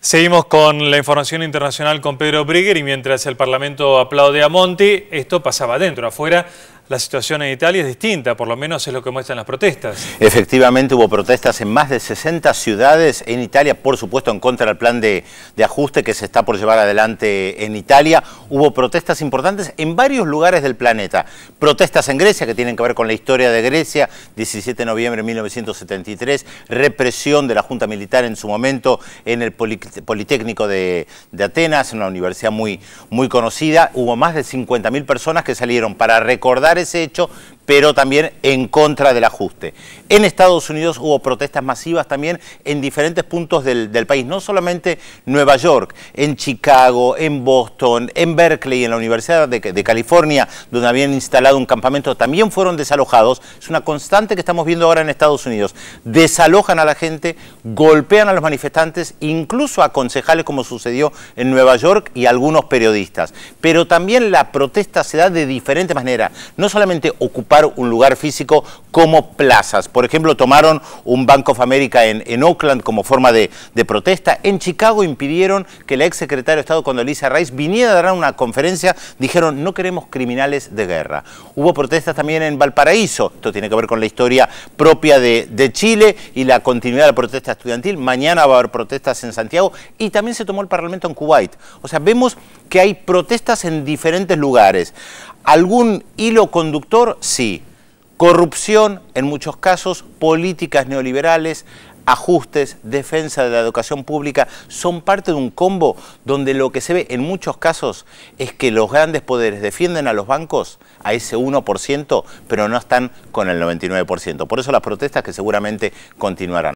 Seguimos con la información internacional con Pedro Brigger y mientras el Parlamento aplaude a Monti, esto pasaba adentro, afuera la situación en Italia es distinta, por lo menos es lo que muestran las protestas. Efectivamente hubo protestas en más de 60 ciudades en Italia, por supuesto en contra del plan de, ajuste que se está por llevar adelante en Italia. Hubo protestas importantes en varios lugares del planeta. Protestas en Grecia que tienen que ver con la historia de Grecia, 17 de noviembre de 1973, represión de la Junta Militar en su momento en el Politécnico de, Atenas, en una universidad muy, muy conocida. Hubo más de 50.000 personas que salieron para recordar ese hecho, pero también en contra del ajuste. En Estados Unidos hubo protestas masivas también en diferentes puntos del, país, no solamente Nueva York, en Chicago, en Boston, en Berkeley, en la Universidad de, California, donde habían instalado un campamento, también fueron desalojados. Es una constante que estamos viendo ahora en Estados Unidos. Desalojan a la gente, golpean a los manifestantes, incluso a concejales como sucedió en Nueva York y algunos periodistas. Pero también la protesta se da de diferentes maneras, no solamente ocupar un lugar físico como plazas. Por ejemplo, tomaron un Bank of America en, Oakland como forma de, protesta. En Chicago impidieron que la ex secretaria de Estado Condoleezza Rice viniera a dar una conferencia. Dijeron, no queremos criminales de guerra. Hubo protestas también en Valparaíso. Esto tiene que ver con la historia propia de, de Chile y la continuidad de la protesta estudiantil. Mañana va a haber protestas en Santiago y también se tomó el Parlamento en Kuwait. O sea, vemos que hay protestas en diferentes lugares. ¿Algún hilo conductor? Sí. Corrupción, en muchos casos, políticas neoliberales, ajustes, defensa de la educación pública, son parte de un combo donde lo que se ve en muchos casos es que los grandes poderes defienden a los bancos, a ese 1%, pero no están con el 99%. Por eso las protestas que seguramente continuarán.